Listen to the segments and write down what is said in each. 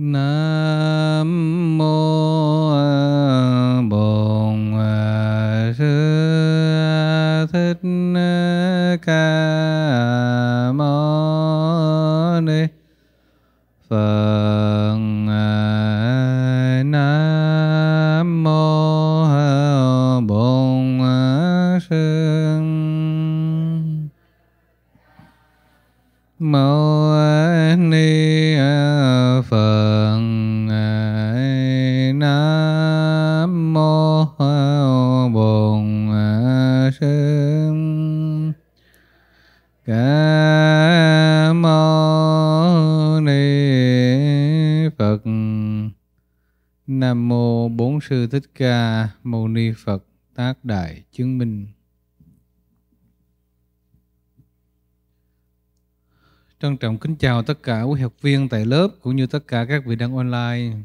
Nam sư Thích Ca Mâu Ni Phật tác đại chứng minh. Trân trọng kính chào tất cả quý học viên tại lớp cũng như tất cả các vị đang online.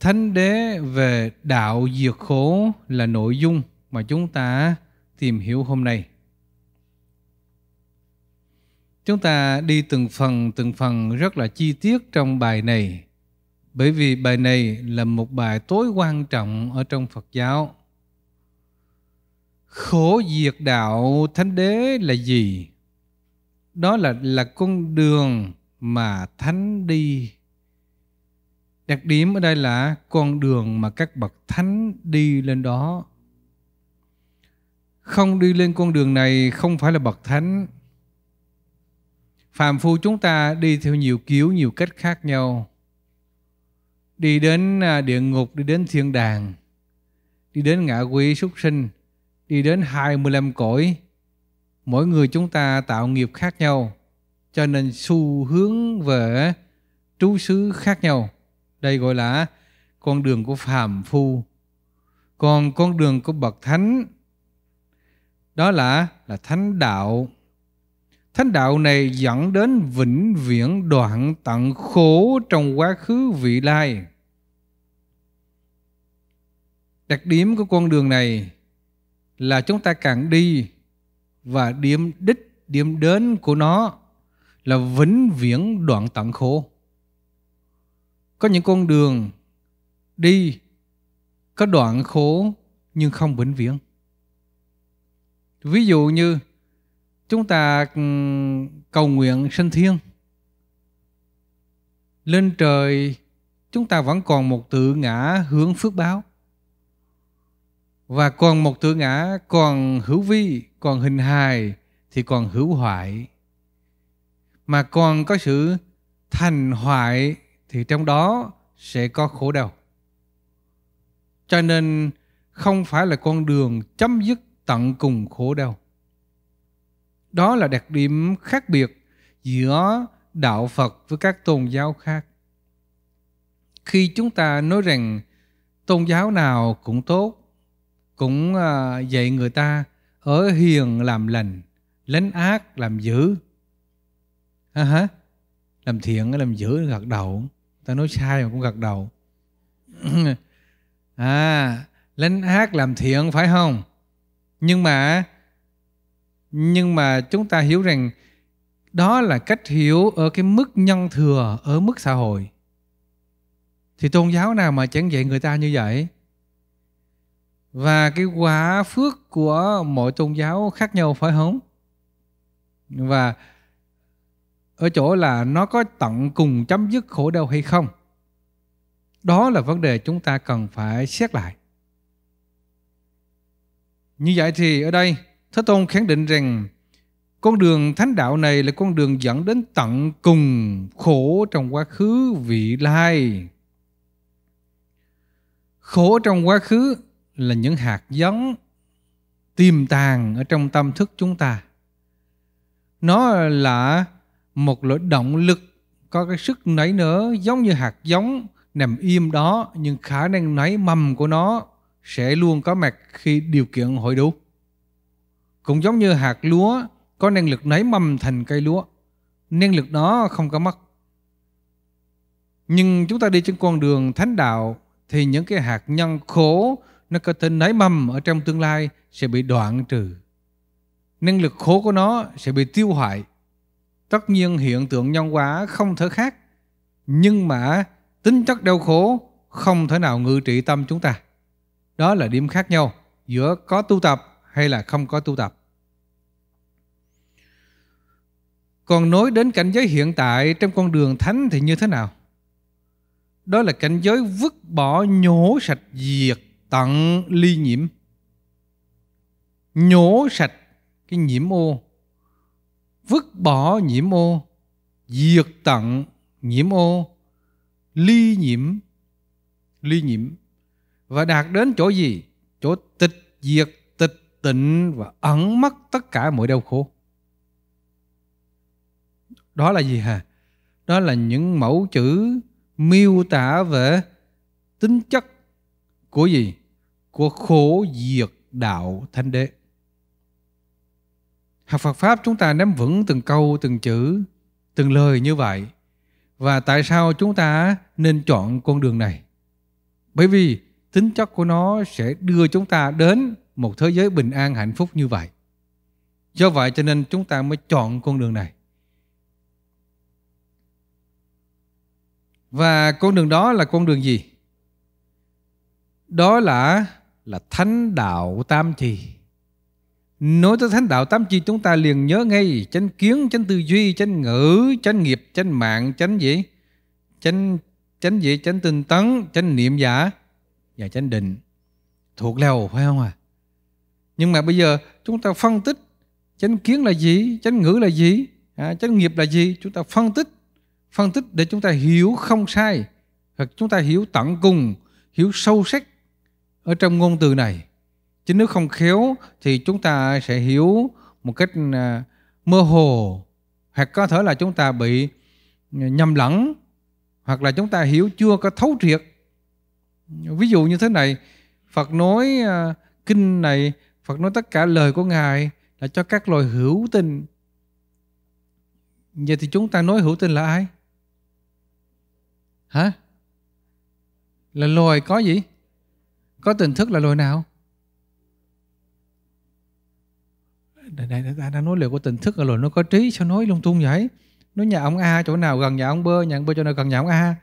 Thánh đế về đạo diệt khổ là nội dung mà chúng ta tìm hiểu hôm nay. Chúng ta đi từng phần từng phần rất là chi tiết trong bài này bởi vì bài này là một bài tối quan trọng ở trong Phật giáo. Khổ diệt đạo Thánh Đế là gì? Đó là là con đường mà Thánh đi. Đặc điểm ở đây là con đường mà các bậc Thánh đi lên đó. Không đi lên con đường này không phải là bậc Thánh. Phàm phu chúng ta đi theo nhiều kiểu, nhiều cách khác nhau đi đến à, địa ngục, đi đến thiên đàng, đi đến ngạ quỷ súc sinh, đi đến 25 cõi. Mỗi người chúng ta tạo nghiệp khác nhau, cho nên xu hướng về trú xứ khác nhau. Đây gọi là con đường của phàm phu. Còn con đường của bậc thánh đó là là thánh đạo Thánh đạo này dẫn đến vĩnh viễn đoạn tận khổ trong quá khứ vị lai. Đặc điểm của con đường này là chúng ta càng đi và điểm đích, điểm đến của nó là vĩnh viễn đoạn tận khổ. Có những con đường đi có đoạn khổ nhưng không vĩnh viễn. Ví dụ như chúng ta ừ, cầu nguyện sinh thiên lên trời chúng ta vẫn còn một tự ngã hướng phước báo và còn một tự ngã còn hữu vi còn hình hài thì còn hữu hoại mà còn có sự thành hoại thì trong đó sẽ có khổ đau cho nên không phải là con đường chấm dứt tận cùng khổ đau đó là đặc điểm khác biệt giữa đạo Phật với các tôn giáo khác. Khi chúng ta nói rằng tôn giáo nào cũng tốt, cũng à, dạy người ta ở hiền làm lành, lánh ác làm dữ. Ha ha. Làm thiện làm dữ gật đầu, ta nói sai mà cũng gật đầu. à, lánh ác làm thiện phải không? Nhưng mà nhưng mà chúng ta hiểu rằng đó là cách hiểu ở cái mức nhân thừa ở mức xã hội thì tôn giáo nào mà chẳng dạy người ta như vậy và cái quả phước của mỗi tôn giáo khác nhau phải không và ở chỗ là nó có tận cùng chấm dứt khổ đau hay không đó là vấn đề chúng ta cần phải xét lại như vậy thì ở đây Thế Tôn khẳng định rằng con đường thánh đạo này là con đường dẫn đến tận cùng khổ trong quá khứ vị lai. Khổ trong quá khứ là những hạt giống tiềm tàng ở trong tâm thức chúng ta. Nó là một loại động lực có cái sức nảy nở giống như hạt giống nằm im đó nhưng khả năng nảy mầm của nó sẽ luôn có mặt khi điều kiện hội đủ. Cũng giống như hạt lúa có năng lực nảy mầm thành cây lúa. Năng lực đó không có mất. Nhưng chúng ta đi trên con đường thánh đạo thì những cái hạt nhân khổ nó có thể nảy mầm ở trong tương lai sẽ bị đoạn trừ. Năng lực khổ của nó sẽ bị tiêu hoại. Tất nhiên hiện tượng nhân hóa không thể khác. Nhưng mà tính chất đau khổ không thể nào ngự trị tâm chúng ta. Đó là điểm khác nhau giữa có tu tập hay là không có tu tập. Còn nói đến cảnh giới hiện tại trong con đường thánh thì như thế nào? Đó là cảnh giới vứt bỏ nhổ sạch diệt tận ly nhiễm. Nhổ sạch cái nhiễm ô. Vứt bỏ nhiễm ô. Diệt tận nhiễm ô. Ly nhiễm. Ly nhiễm. Và đạt đến chỗ gì? Chỗ tịch diệt, tịch tịnh và ẩn mất tất cả mọi đau khổ đó là gì hả đó là những mẫu chữ miêu tả về tính chất của gì của khổ diệt đạo thanh đế học Phật pháp chúng ta nắm vững từng câu từng chữ từng lời như vậy và tại sao chúng ta nên chọn con đường này bởi vì tính chất của nó sẽ đưa chúng ta đến một thế giới bình an hạnh phúc như vậy do vậy cho nên chúng ta mới chọn con đường này Và con đường đó là con đường gì? Đó là là thánh đạo tam trì. Nói tới thánh đạo tam trì chúng ta liền nhớ ngay chánh kiến, chánh tư duy, chánh ngữ, chánh nghiệp, chánh mạng, chánh gì? Chánh chánh gì? Chánh tinh tấn, chánh niệm giả và chánh định. Thuộc leo phải không à? Nhưng mà bây giờ chúng ta phân tích chánh kiến là gì? Chánh ngữ là gì? À, chánh nghiệp là gì? Chúng ta phân tích phân tích để chúng ta hiểu không sai hoặc chúng ta hiểu tận cùng hiểu sâu sắc ở trong ngôn từ này chứ nếu không khéo thì chúng ta sẽ hiểu một cách à, mơ hồ hoặc có thể là chúng ta bị à, nhầm lẫn hoặc là chúng ta hiểu chưa có thấu triệt ví dụ như thế này phật nói à, kinh này phật nói tất cả lời của ngài là cho các loài hữu tình vậy thì chúng ta nói hữu tình là ai hả là lồi có gì có tỉnh thức là lồi nào đây đây ta đang nói liệu có tỉnh thức là lồi nó có trí sao nói lung tung vậy nói nhà ông a chỗ nào gần nhà ông bơ nhà ông bơ chỗ nào gần nhà ông a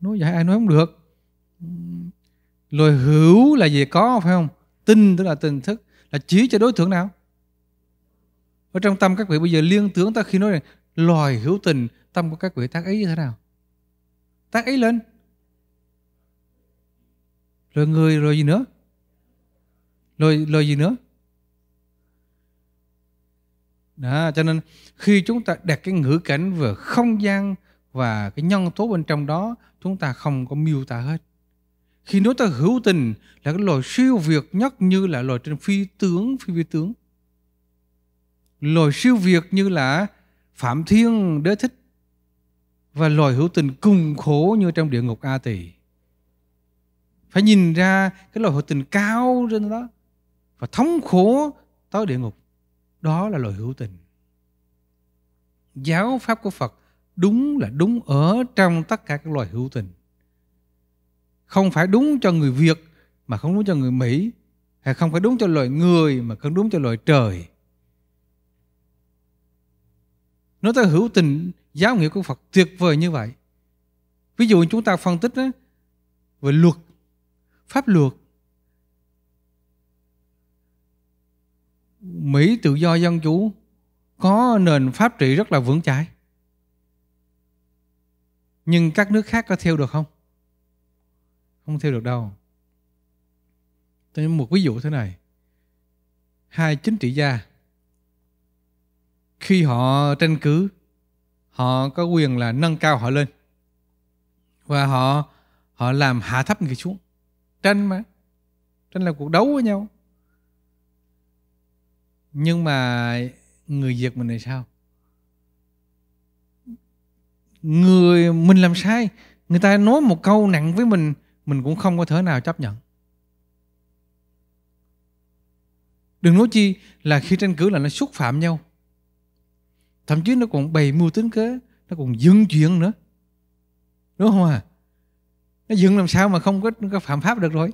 nói vậy ai nói không được lồi hữu là gì có phải không tinh tức là tỉnh thức là chỉ cho đối tượng nào ở trong tâm các vị bây giờ liên tưởng ta khi nói này loài hữu tình tâm của các vị tác ý như thế nào tác ấy lên rồi người rồi gì nữa rồi rồi gì nữa đó, cho nên khi chúng ta đặt cái ngữ cảnh về không gian và cái nhân tố bên trong đó chúng ta không có miêu tả hết khi nói ta hữu tình là cái loài siêu việt nhất như là loài trên phi tướng phi vi tướng loài siêu việt như là phạm thiên đế thích và loài hữu tình cùng khổ như trong địa ngục A Tỳ. Phải nhìn ra cái loài hữu tình cao trên đó và thống khổ tới địa ngục. Đó là loài hữu tình. Giáo pháp của Phật đúng là đúng ở trong tất cả các loài hữu tình. Không phải đúng cho người Việt mà không đúng cho người Mỹ, hay không phải đúng cho loài người mà không đúng cho loài trời. Nói tới hữu tình giáo nghĩa của Phật tuyệt vời như vậy. Ví dụ chúng ta phân tích về luật, pháp luật. Mỹ tự do dân chủ có nền pháp trị rất là vững chãi. Nhưng các nước khác có theo được không? Không theo được đâu. Tôi một ví dụ thế này. Hai chính trị gia khi họ tranh cử họ có quyền là nâng cao họ lên và họ họ làm hạ thấp người xuống tranh mà tranh là cuộc đấu với nhau nhưng mà người việt mình này sao người mình làm sai người ta nói một câu nặng với mình mình cũng không có thể nào chấp nhận đừng nói chi là khi tranh cử là nó xúc phạm nhau thậm chí nó còn bày mưu tính kế nó còn dựng chuyện nữa đúng không à nó dựng làm sao mà không có, có phạm pháp được rồi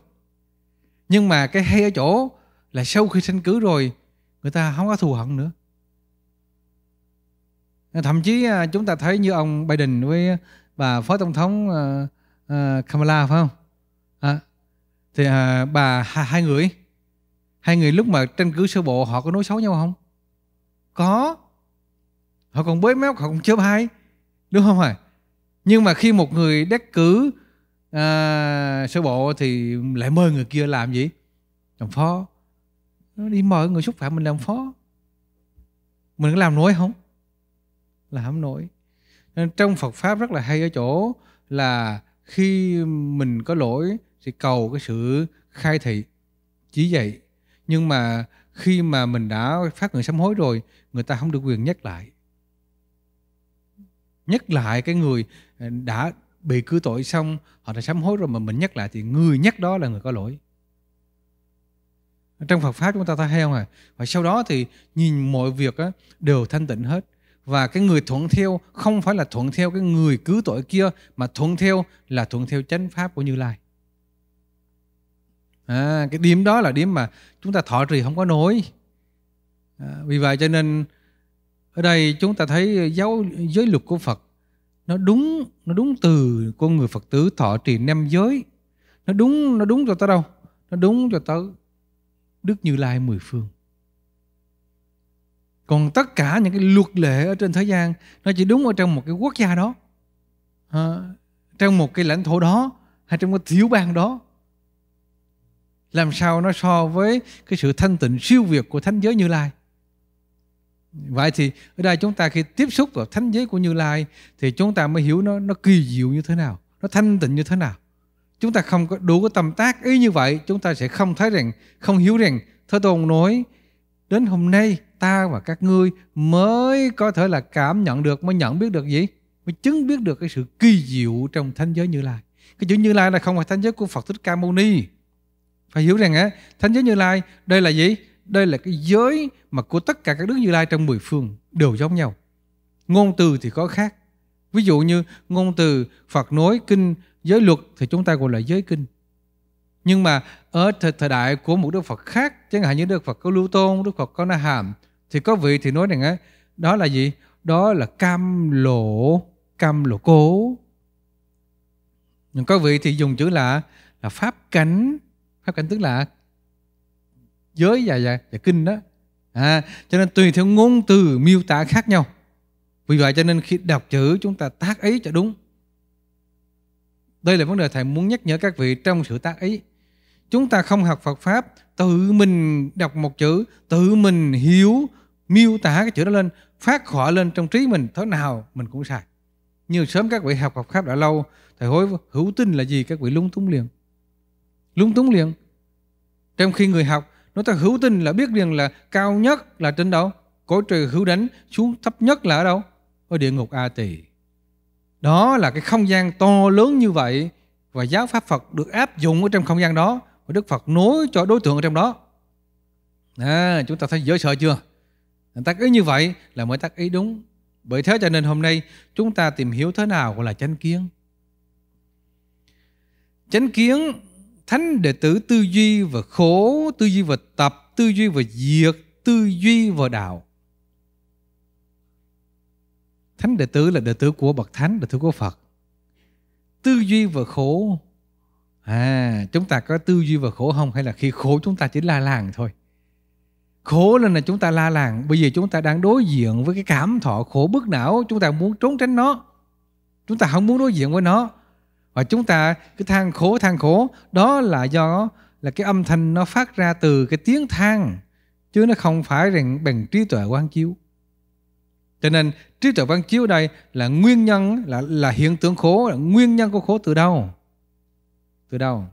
nhưng mà cái hay ở chỗ là sau khi sanh cứ rồi người ta không có thù hận nữa thậm chí à, chúng ta thấy như ông Biden với bà phó tổng thống à, à, Kamala phải không à, thì bà hai người hai người lúc mà tranh cử sơ bộ họ có nói xấu nhau không có họ còn bới móc họ còn chớp hai đúng không ạ nhưng mà khi một người đắc cử à, sơ bộ thì lại mời người kia làm gì làm phó nó đi mời người xúc phạm mình làm phó mình có làm nổi không là không nổi nên trong Phật pháp rất là hay ở chỗ là khi mình có lỗi thì cầu cái sự khai thị chỉ vậy nhưng mà khi mà mình đã phát nguyện sám hối rồi người ta không được quyền nhắc lại nhắc lại cái người ờ, đã bị cứ tội xong họ đã sám hối rồi mà mình nhắc lại thì người nhắc đó là người có lỗi trong Phật pháp chúng ta thấy không à và sau đó thì nhìn mọi việc á, đều thanh tịnh hết và cái người thuận theo không phải là thuận theo cái người cứ tội kia mà thuận theo là thuận theo chánh pháp của Như Lai à, cái điểm đó là điểm mà chúng ta thọ trì không có nổi à, vì vậy cho nên ở đây chúng ta thấy giáo giới luật của Phật nó đúng nó đúng từ con người Phật tử thọ trì năm giới nó đúng nó đúng cho tới đâu nó đúng cho tới Đức Như Lai mười phương còn tất cả những cái luật lệ ở trên thế gian nó chỉ đúng ở trong một cái quốc gia đó à, trong một cái lãnh thổ đó hay trong cái thiếu bang đó làm sao nó so với cái sự thanh tịnh siêu việt của thánh giới như lai Vậy thì ở đây chúng ta khi tiếp xúc vào thánh giới của Như Lai thì chúng ta mới hiểu nó nó kỳ diệu như thế nào, nó thanh tịnh như thế nào. Chúng ta không có đủ cái tầm tác ý như vậy, chúng ta sẽ không thấy rằng, không hiểu rằng Thế Tôn nói đến hôm nay ta và các ngươi mới có thể là cảm nhận được, mới nhận biết được gì? Mới chứng biết được cái sự kỳ diệu trong thánh giới Như Lai. Cái chữ Như Lai là không phải thánh giới của Phật Thích Ca Mâu Ni. Phải hiểu rằng á, thánh giới Như Lai đây là gì? đây là cái giới mà của tất cả các đức như lai trong mười phương đều giống nhau ngôn từ thì có khác ví dụ như ngôn từ phật nói kinh giới luật thì chúng ta gọi là giới kinh nhưng mà ở thời, thời đại của một đức phật khác chẳng hạn như đức phật có lưu tôn đức phật có na hàm thì có vị thì nói rằng ấy, đó là gì đó là cam lộ cam lộ cố nhưng có vị thì dùng chữ là là pháp cánh pháp cánh tức là giới và, và, và kinh đó à, cho nên tùy theo ngôn từ miêu tả khác nhau vì vậy cho nên khi đọc chữ chúng ta tác ý cho đúng đây là vấn đề thầy muốn nhắc nhở các vị trong sự tác ý chúng ta không học Phật pháp tự mình đọc một chữ tự mình hiểu miêu tả cái chữ đó lên phát họa lên trong trí mình thế nào mình cũng sai như sớm các vị học Phật pháp đã lâu thầy hối hữu tin là gì các vị lúng túng liền lúng túng liền trong khi người học nó ta hữu tình là biết rằng là cao nhất là trên đâu? Cõi trời hữu đánh xuống thấp nhất là ở đâu? Ở địa ngục A Tỳ. Đó là cái không gian to lớn như vậy và giáo pháp Phật được áp dụng ở trong không gian đó và Đức Phật nối cho đối tượng ở trong đó. À, chúng ta thấy dễ sợ chưa? Tác ý như vậy là mới tác ý đúng. Bởi thế cho nên hôm nay chúng ta tìm hiểu thế nào gọi là chánh kiến. Chánh kiến thánh đệ tử tư duy và khổ tư duy và tập tư duy và diệt tư duy và đạo thánh đệ tử là đệ tử của bậc thánh đệ tử của phật tư duy và khổ à chúng ta có tư duy và khổ không hay là khi khổ chúng ta chỉ la làng thôi khổ lên là chúng ta la làng bây giờ chúng ta đang đối diện với cái cảm thọ khổ bức não chúng ta muốn trốn tránh nó chúng ta không muốn đối diện với nó và chúng ta cứ than khổ than khổ đó là do là cái âm thanh nó phát ra từ cái tiếng than chứ nó không phải rằng bằng trí tuệ quán chiếu cho nên trí tuệ quán chiếu đây là nguyên nhân là là hiện tượng khổ là nguyên nhân của khổ từ đâu từ đâu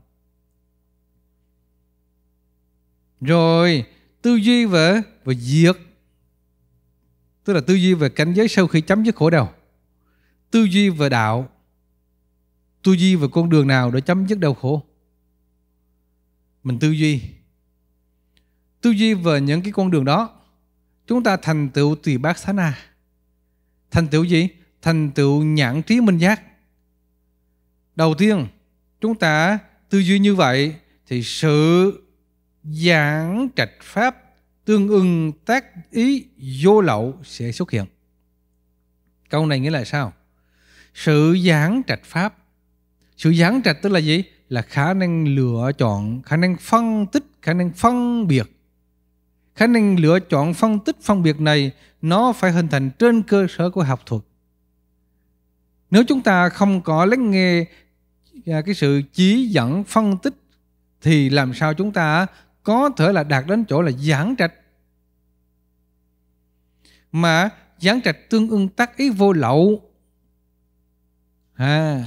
rồi tư duy về về diệt tức là tư duy về cảnh giới sau khi chấm dứt khổ đau tư duy về đạo tư duy về con đường nào để chấm dứt đau khổ mình tư duy tư duy về những cái con đường đó chúng ta thành tựu tùy bác xá na thành tựu gì thành tựu nhãn trí minh giác đầu tiên chúng ta tư duy như vậy thì sự giảng trạch pháp tương ưng tác ý vô lậu sẽ xuất hiện câu này nghĩa là sao sự giảng trạch pháp sự giảng trạch tức là gì là khả năng lựa chọn khả năng phân tích khả năng phân biệt khả năng lựa chọn phân tích phân biệt này nó phải hình thành trên cơ sở của học thuật nếu chúng ta không có lắng nghe à, cái sự chỉ dẫn phân tích thì làm sao chúng ta có thể là đạt đến chỗ là giảng trạch mà giảng trạch tương ưng tác ý vô lậu à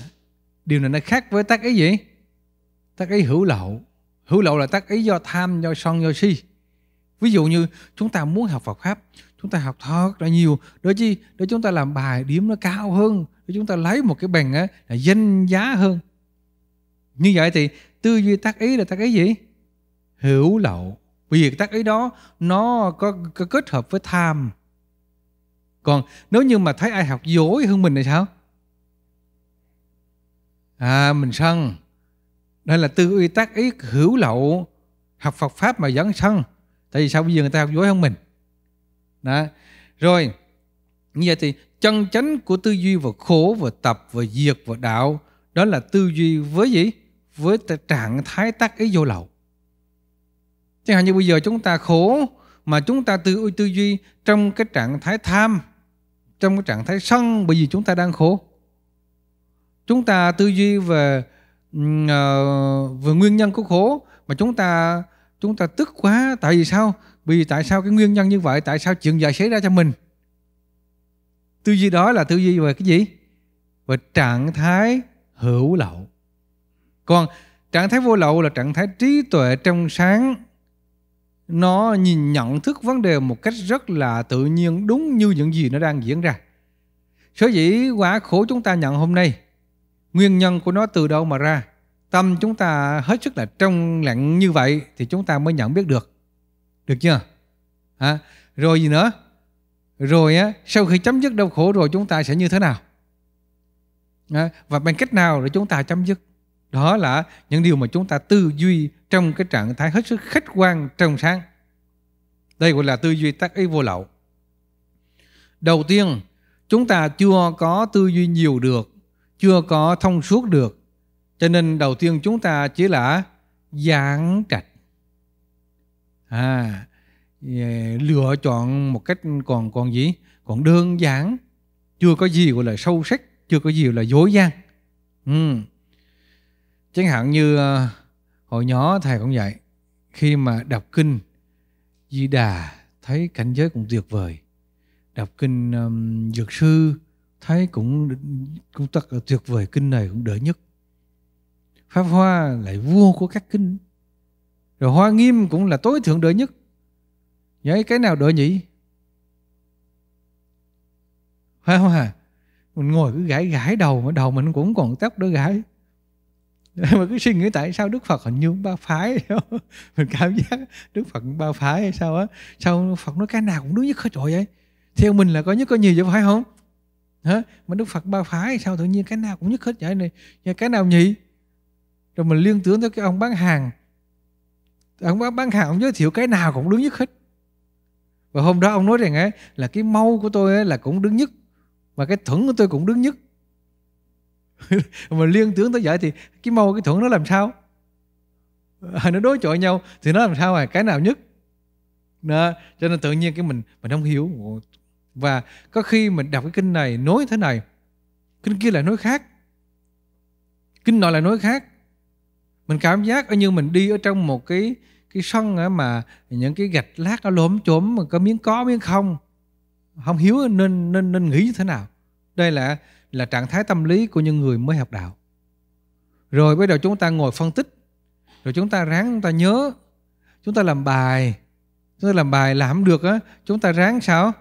điều này nó khác với tác ý gì tác ý hữu lậu hữu lậu là tác ý do tham do son do si ví dụ như chúng ta muốn học Phật pháp chúng ta học thật là nhiều Đôi chi để chúng ta làm bài điểm nó cao hơn để chúng ta lấy một cái bằng á, là danh giá hơn như vậy thì tư duy tác ý là tác ý gì hữu lậu vì tác ý đó nó có, có kết hợp với tham còn nếu như mà thấy ai học dối hơn mình thì sao à, mình sân đây là tư duy tác ý hữu lậu học Phật pháp mà dẫn sân tại vì sao bây giờ người ta học dối không mình đó rồi như vậy thì chân chánh của tư duy và khổ và tập và diệt và đạo đó là tư duy với gì với trạng thái tác ý vô lậu chẳng hạn như bây giờ chúng ta khổ mà chúng ta tư tư duy trong cái trạng thái tham trong cái trạng thái sân bởi vì chúng ta đang khổ chúng ta tư duy về ờ, về nguyên nhân của khổ mà chúng ta chúng ta tức quá tại vì sao vì tại sao cái nguyên nhân như vậy tại sao chuyện vậy xảy ra cho mình tư duy đó là tư duy về cái gì về trạng thái hữu lậu còn trạng thái vô lậu là trạng thái trí tuệ trong sáng nó nhìn nhận thức vấn đề một cách rất là tự nhiên đúng như những gì nó đang diễn ra sở dĩ quả khổ chúng ta nhận hôm nay nguyên nhân của nó từ đâu mà ra tâm chúng ta hết sức là trong lặng như vậy thì chúng ta mới nhận biết được được chưa à, rồi gì nữa rồi á sau khi chấm dứt đau khổ rồi chúng ta sẽ như thế nào à, và bằng cách nào để chúng ta chấm dứt đó là những điều mà chúng ta tư duy trong cái trạng thái hết sức khách quan trong sáng đây gọi là tư duy tác ý vô lậu đầu tiên chúng ta chưa có tư duy nhiều được chưa có thông suốt được cho nên đầu tiên chúng ta chỉ là giảng trạch à lựa chọn một cách còn còn gì còn đơn giản chưa có gì gọi là sâu sắc chưa có gì gọi là dối gian ừ. chẳng hạn như ờ, hồi nhỏ thầy cũng dạy, khi mà đọc kinh di đà thấy cảnh giới cũng tuyệt vời đọc kinh um, dược sư thấy cũng cũng thật là tuyệt vời kinh này cũng đỡ nhất pháp hoa lại vua của các kinh rồi hoa nghiêm cũng là tối thượng đỡ nhất vậy cái nào đỡ nhỉ phải không à mình ngồi cứ gãi gãi đầu mà đầu mình cũng còn tóc đỡ gãi mà cứ suy nghĩ tại sao Đức Phật hình như ba phái mình cảm giác Đức Phật ba phái hay sao á sao Phật nói cái nào cũng đúng nhất hết trội vậy theo mình là có nhất có nhiều vậy phải không hả mà đức phật ba phái sao tự nhiên cái nào cũng nhất hết vậy này và cái nào nhỉ rồi mình liên tưởng tới cái ông bán hàng ông bán, bán hàng ông giới thiệu cái nào cũng đứng nhất hết và hôm đó ông nói rằng ấy là cái mâu của tôi ấy là cũng đứng nhất và cái thuẫn của tôi cũng đứng nhất mình liên tưởng tới vậy thì cái mâu cái thuẫn nó làm sao à, nó đối chọi nhau thì nó làm sao à cái nào nhất đó. cho nên tự nhiên cái mình mình không hiểu và có khi mình đọc cái kinh này nối thế này, kinh kia lại nối khác, kinh nọ lại nối khác. Mình cảm giác như mình đi ở trong một cái cái sân mà những cái gạch lát nó lốm chốm mà có miếng có miếng không không hiếu nên nên nên nghĩ như thế nào đây là là trạng thái tâm lý của những người mới học đạo rồi bắt đầu chúng ta ngồi phân tích rồi chúng ta ráng chúng ta nhớ chúng ta làm bài chúng ta làm bài làm được á chúng ta ráng sao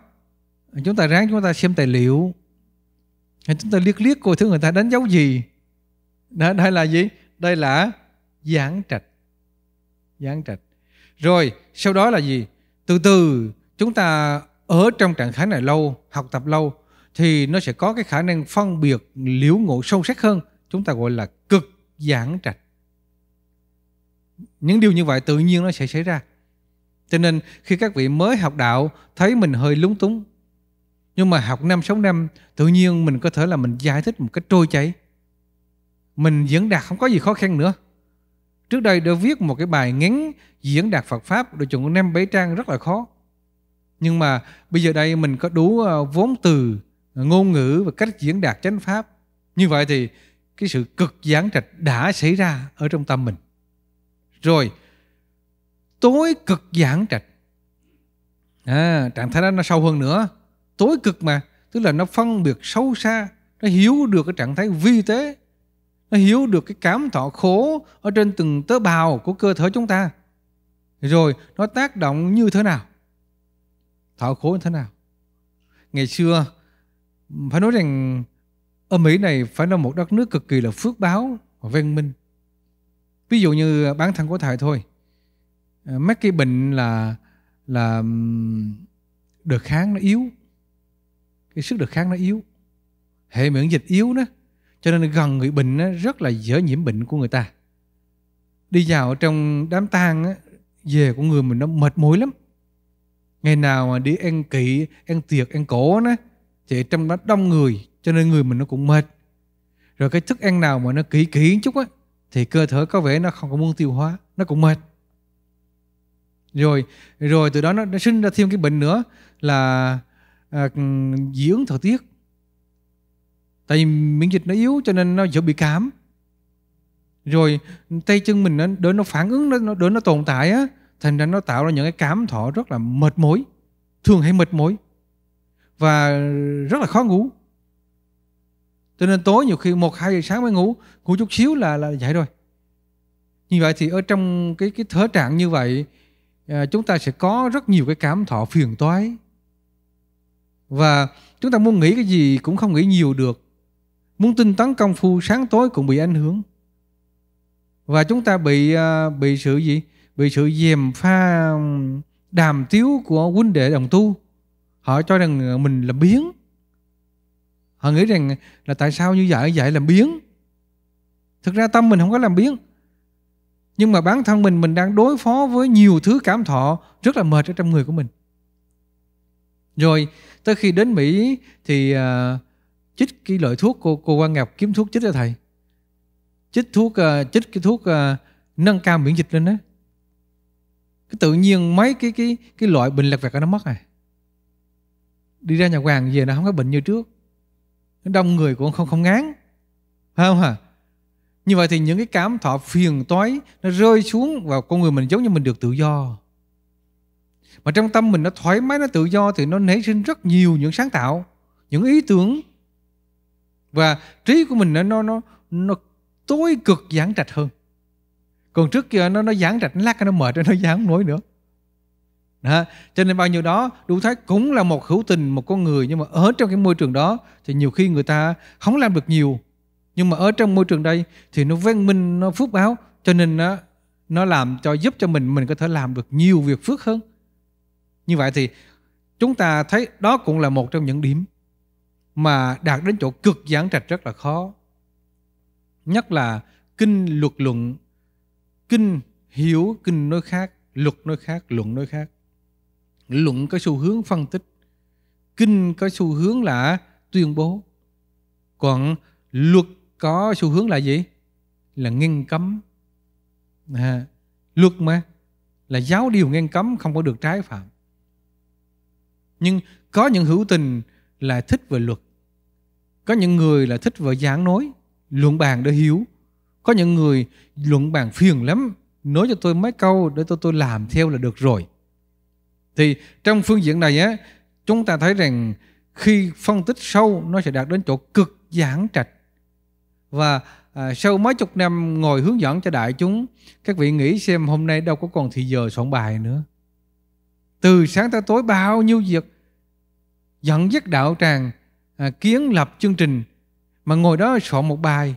chúng ta ráng chúng ta xem tài liệu chúng ta liếc liếc coi thứ người ta đánh dấu gì đó, đây là gì đây là giảng trạch giảng trạch rồi sau đó là gì từ từ chúng ta ở trong trạng thái này lâu học tập lâu thì nó sẽ có cái khả năng phân biệt liễu ngộ sâu sắc hơn chúng ta gọi là cực giảng trạch những điều như vậy tự nhiên nó sẽ xảy ra cho nên khi các vị mới học đạo thấy mình hơi lúng túng nhưng mà học năm sáu năm tự nhiên mình có thể là mình giải thích một cách trôi chảy mình diễn đạt không có gì khó khăn nữa trước đây đã viết một cái bài ngắn diễn đạt Phật pháp độ chuẩn năm bảy trang rất là khó nhưng mà bây giờ đây mình có đủ ờ, vốn từ ờ, ngôn ngữ và cách diễn đạt chánh pháp như vậy thì cái sự cực giảng trạch đã xảy ra ở trong tâm mình rồi tối cực giảng trạch à, trạng thái đó nó sâu hơn nữa tối cực mà tức là nó phân biệt sâu xa nó hiểu được cái trạng thái vi tế nó hiểu được cái cảm thọ khổ ở trên từng tế bào của cơ thể chúng ta rồi nó tác động như thế nào thọ khổ như thế nào ngày xưa phải nói rằng ở Mỹ này phải là một đất nước cực kỳ là phước báo và văn minh ví dụ như bản thân của thầy thôi ờ, mấy cái bệnh là là được kháng nó yếu cái sức đề kháng nó yếu hệ miễn dịch yếu đó cho nên gần người bệnh đó, rất là dễ nhiễm bệnh của người ta đi vào trong đám tang về của người mình nó mệt mỏi lắm ngày nào mà đi ăn kỵ ăn tiệc ăn cổ đó thì trong đó đông người cho nên người mình nó cũng mệt rồi cái thức ăn nào mà nó kỹ kỹ chút á thì cơ thể có vẻ nó không có muốn tiêu hóa nó cũng mệt rồi rồi từ đó nó, nó sinh ra thêm cái bệnh nữa là à, dị ứng thời tiết tại vì miễn dịch nó yếu cho nên nó dễ bị cảm rồi tay chân mình nó để nó phản ứng nó để nó tồn tại á thành ra nó tạo ra những cái cảm thọ rất là mệt mỏi thường hay mệt mỏi và rất là khó ngủ cho nên tối nhiều khi một hai giờ sáng mới ngủ ngủ chút xíu là là dậy rồi như vậy thì ở trong cái cái thở trạng như vậy à, chúng ta sẽ có rất nhiều cái cảm thọ phiền toái và chúng ta muốn nghĩ cái gì cũng không nghĩ nhiều được muốn tinh tấn công phu sáng tối cũng bị ảnh hưởng và chúng ta bị à, bị sự gì bị sự dèm pha đàm tiếu của huynh đệ đồng tu họ cho rằng à, mình là biến họ nghĩ rằng là tại sao như vậy vậy làm biến thực ra tâm mình không có làm biến nhưng mà bản thân mình mình đang đối phó với nhiều thứ cảm thọ rất là mệt ở trong người của mình rồi tới khi đến mỹ thì uh, chích cái loại thuốc cô cô quan ngọc kiếm thuốc chích cho thầy chích thuốc uh, chích cái thuốc uh, nâng cao miễn dịch lên đó cái tự nhiên mấy cái cái cái loại bệnh lạc vặt nó mất rồi đi ra nhà hoàng về nó không có bệnh như trước đông người cũng không không ngán phải không hả như vậy thì những cái cảm thọ phiền toái nó rơi xuống vào con người mình giống như mình được tự do mà trong tâm mình nó thoải mái nó tự do thì nó nảy sinh rất nhiều những sáng tạo những ý tưởng và trí của mình nó nó nó, nó tối cực giãn trạch hơn còn trước kia nó nó giãn trạch lát nó mệt nó giãn nổi nữa đó. cho nên bao nhiêu đó đủ thái cũng là một hữu tình một con người nhưng mà ở trong cái môi trường đó thì nhiều khi người ta không làm được nhiều nhưng mà ở trong môi trường đây thì nó văn minh nó phước báo cho nên nó nó làm cho giúp cho mình mình có thể làm được nhiều việc phước hơn như vậy thì chúng ta thấy đó cũng là một trong những điểm mà đạt đến chỗ cực giảng trạch rất là khó. Nhất là kinh luật luận, kinh hiểu kinh nói khác, luật nói khác, luận nói khác. Luận có xu hướng phân tích, kinh có xu hướng là tuyên bố. Còn luật có xu hướng là gì? Là ngăn cấm. À, luật mà là giáo điều ngăn cấm không có được trái phạm nhưng có những hữu tình là thích về luật có những người là thích về giảng nói luận bàn để hiểu có những người luận bàn phiền lắm nói cho tôi mấy câu để tôi tôi làm theo là được rồi thì trong phương diện này á chúng ta thấy rằng khi phân tích sâu nó sẽ đạt đến chỗ cực giảng trạch và à, sau mấy chục năm ngồi hướng dẫn cho đại chúng các vị nghĩ xem hôm nay đâu có còn thì giờ soạn bài nữa từ sáng tới tối bao nhiêu việc dẫn dắt đạo tràng à, kiến lập chương trình mà ngồi đó soạn một bài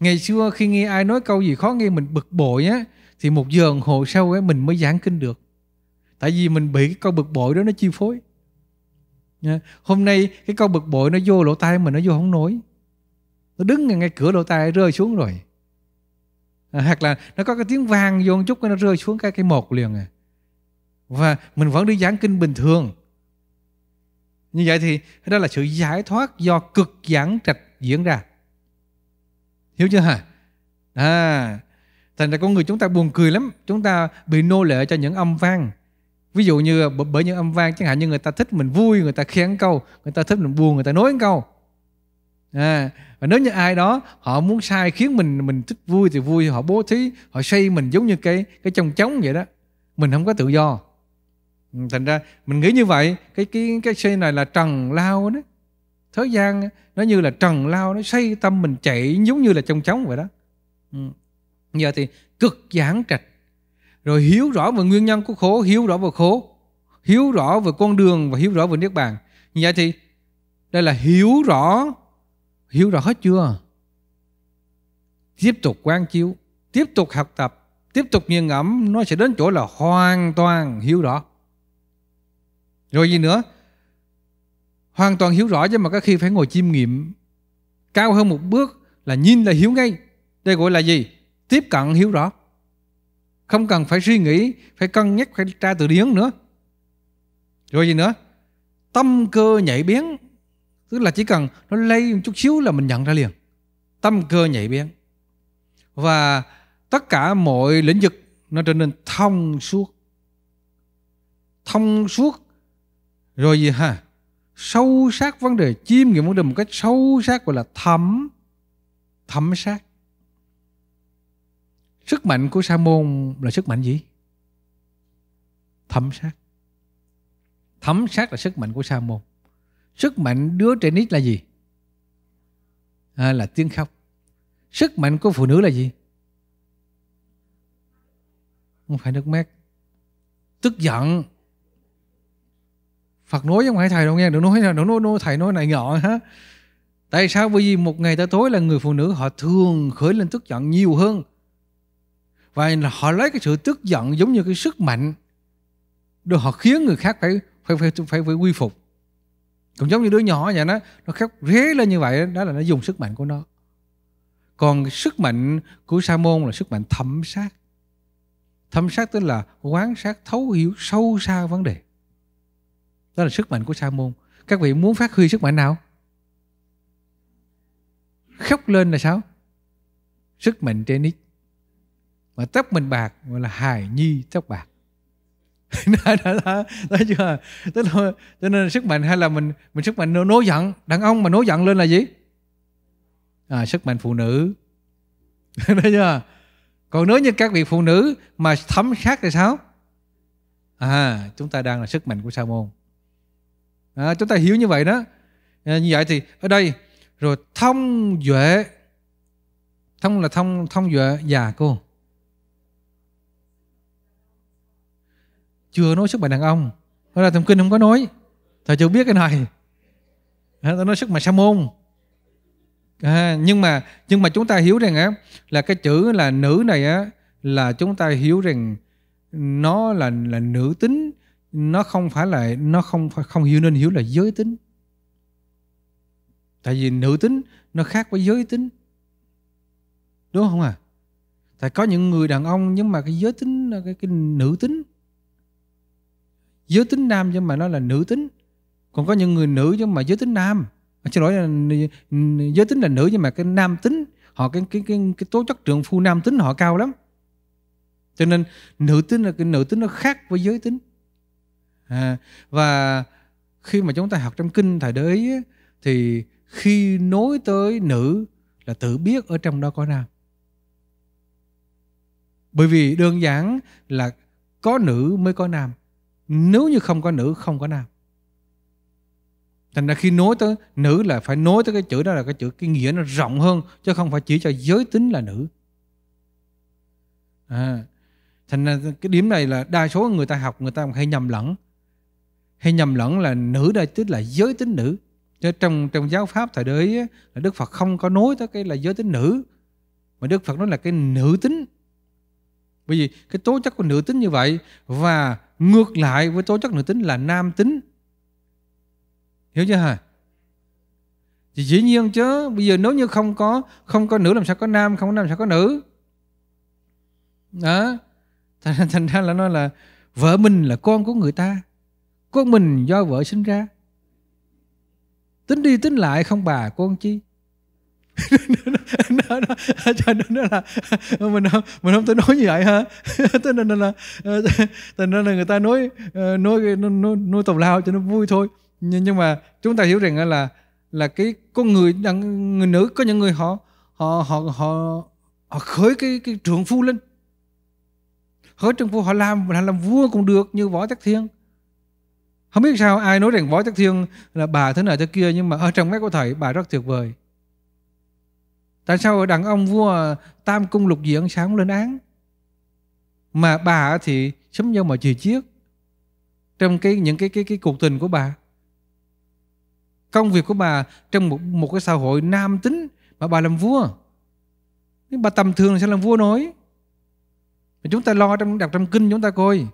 ngày xưa khi nghe ai nói câu gì khó nghe mình bực bội á thì một giờ đồng hồ sau ấy mình mới giảng kinh được tại vì mình bị cái câu bực bội đó nó chi phối hôm nay cái câu bực bội nó vô lỗ tai mình nó vô không nói nó đứng ngay, ngay cửa lỗ tai rơi xuống rồi à, hoặc là nó có cái tiếng vang vô một chút nó rơi xuống cái cái một liền à và mình vẫn đi giảng kinh bình thường như vậy thì đó là sự giải thoát do cực giảng trạch diễn ra hiểu chưa hả à thành ra con người chúng ta buồn cười lắm chúng ta bị nô lệ cho những âm vang ví dụ như bởi những âm vang chẳng hạn như người ta thích mình vui người ta khen câu người ta thích mình buồn người ta nói câu à, và nếu như ai đó họ muốn sai khiến mình mình thích vui thì vui họ bố thí họ xây mình giống như cái cái trong trống vậy đó mình không có tự do Ừ, thành ra mình nghĩ như vậy cái cái cái xây này là trần lao đó thế gian nó như là trần lao nó xây tâm mình chạy giống như là trong trống vậy đó ừ. giờ thì cực giảng trạch rồi hiểu rõ về nguyên nhân của khổ hiểu rõ về khổ hiểu rõ về con đường và hiểu rõ về niết bàn như vậy thì đây là hiểu rõ hiểu rõ hết chưa tiếp tục quan chiếu tiếp tục học tập tiếp tục nghiền ngẫm nó sẽ đến chỗ là hoàn toàn hiểu rõ rồi gì nữa? Hoàn toàn hiểu rõ chứ mà các khi phải ngồi chiêm nghiệm cao hơn một bước là nhìn là hiểu ngay. Đây gọi là gì? Tiếp cận hiểu rõ. Không cần phải suy nghĩ, phải cân nhắc, phải tra từ điển nữa. Rồi gì nữa? Tâm cơ nhảy biến Tức là chỉ cần nó lây một chút xíu là mình nhận ra liền. Tâm cơ nhảy biến Và tất cả mọi lĩnh vực nó trở nên thông suốt thông suốt rồi gì ha sâu sát vấn đề chiêm nghiệm vấn đề một cách sâu sát gọi là thấm thấm sát sức mạnh của sa môn là sức mạnh gì thấm sát thấm sát là sức mạnh của sa môn sức mạnh đứa trẻ nít là gì à, là tiếng khóc sức mạnh của phụ nữ là gì không phải nước mát tức giận Phật nói với ngoại thầy đâu nghe, đừng nói là đừng nói, nói thầy nói này nhỏ hả? Tại sao? Bởi vì một ngày tới tối là người phụ nữ họ thường khởi lên tức giận nhiều hơn. Và họ lấy cái sự tức giận giống như cái sức mạnh để họ khiến người khác phải phải phải phải, phải quy phục. Cũng giống như đứa nhỏ vậy đó, nó khóc ré lên như vậy đó là nó dùng sức mạnh của nó. Còn sức mạnh của Sa môn là sức mạnh thẩm sát. Thẩm sát tức là quán sát thấu hiểu sâu xa vấn đề đó là sức mạnh của sa môn các vị muốn phát huy sức mạnh nào khóc lên là sao sức mạnh trên tennis mà tóc mình bạc gọi là hài nhi tóc bạc đó, đó, đó, đó chưa à. tức là cho nên sức mạnh hay là mình mình sức mạnh nối giận đàn ông mà nối giận lên là gì à, sức mạnh phụ nữ đó chưa à. còn nếu như các vị phụ nữ mà thấm sát thì sao à chúng ta đang là sức mạnh của sa môn à, chúng ta hiểu như vậy đó à, như vậy thì ở đây rồi thông duệ thông là thông thông duệ già dạ, cô chưa nói sức mạnh đàn ông đó là tầm kinh không có nói thầy chưa biết cái này nó nói sức mạnh sa môn à, nhưng mà nhưng mà chúng ta hiểu rằng á là cái chữ là nữ này á là chúng ta hiểu rằng nó là là nữ tính nó không phải là nó không không hiểu nên hiểu là giới tính tại vì nữ tính nó khác với giới tính đúng không à tại có những người đàn ông nhưng mà cái giới tính cái, cái nữ tính giới tính nam nhưng mà nó là nữ tính còn có những người nữ nhưng mà giới tính nam à, xin lỗi giới tính là nữ nhưng mà cái nam tính họ cái cái cái, cái tố chất trượng phu nam tính họ cao lắm cho nên nữ tính là cái nữ tính nó khác với giới tính à, và khi mà chúng ta học trong kinh thời đới ấy, thì khi nối tới nữ là tự biết ở trong đó có nam bởi vì đơn giản là có nữ mới có nam nếu như không có nữ không có nam thành ra khi nối tới nữ là phải nối tới cái chữ đó là cái chữ cái nghĩa nó rộng hơn chứ không phải chỉ cho giới tính là nữ à, thành ra cái điểm này là đa số người ta học người ta hay nhầm lẫn hay nhầm lẫn là nữ đây tức là giới tính nữ trong trong giáo pháp thời đấy là Đức Phật không có nói tới cái là giới tính nữ mà Đức Phật nói là cái nữ tính bởi vì cái tố chất của nữ tính như vậy và ngược lại với tố chất nữ tính là nam tính hiểu chưa hả thì dĩ nhiên chứ bây giờ nếu như không có không có nữ làm sao có nam không có nam sao có nữ đó thành, thành ra là nói là vợ mình là con của người ta con mình do vợ sinh ra tính đi tính lại không bà con chi nó, nó, cho nên nó là mình không mình không thể nói như vậy ha cho nên là cho nên là người ta ờ, nói nói nói nói tào lao cho nó vui thôi nhưng, nhưng mà chúng ta hiểu rằng là là cái con người đàn người nữ có những người họ họ họ họ họ khởi cái cái trường phu lên khởi trường phu họ làm làm vua cũng được như võ tắc thiên không biết sao ai nói rằng Võ Tắc Thiên là bà thế này thế kia nhưng mà ở trong mắt của thầy bà rất tuyệt vời. Tại sao đàn ông vua tam cung lục diện sáng lên án? Mà bà thì sống như mà chỉ chiếc trong cái những cái cái cái cuộc tình của bà. Công việc của bà trong một một cái xã hội nam tính mà bà làm vua. bà tầm thường thì sao làm vua nổi? Mà chúng ta lo trong đọc trong kinh chúng ta coi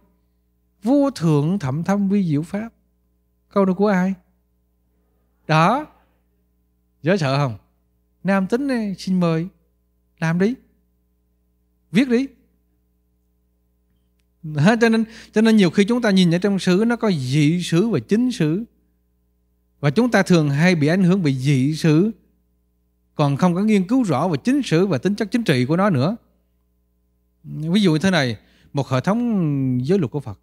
vô thượng thậm thâm vi diệu pháp câu đó của ai đó dễ sợ không nam tính này, xin mời làm đi viết đi đó, cho nên cho nên nhiều khi chúng ta nhìn ở trong sử nó có dị sử và chính sử và chúng ta thường hay bị ảnh hưởng bởi dị sử còn không có nghiên cứu rõ về chính sử và tính chất chính trị của nó nữa ví dụ như thế này một hệ thống giới luật của phật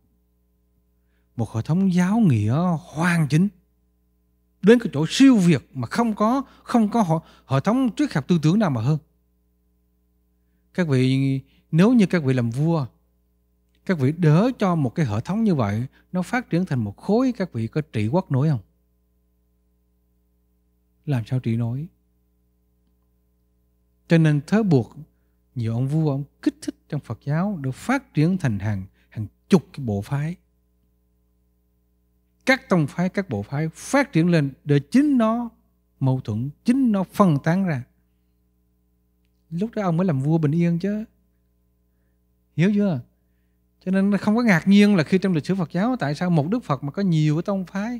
một hệ thống giáo nghĩa hoàn chỉnh đến cái chỗ siêu việt mà không có không có hội, hệ thống triết học tư tưởng nào mà hơn các vị nếu như các vị làm vua các vị đỡ cho một cái hệ thống như vậy nó phát triển thành một khối các vị có trị quốc nổi không làm sao trị nổi cho nên thớ buộc nhiều ông vua ông kích thích trong Phật giáo được phát triển thành hàng hàng chục cái bộ phái các tông phái, các bộ phái phát triển lên để chính nó mâu thuẫn, chính nó phân tán ra. Lúc đó ông mới làm vua bình yên chứ. Hiểu chưa? Cho nên không có ngạc nhiên là khi trong lịch sử Phật giáo tại sao một Đức Phật mà có nhiều cái tông phái.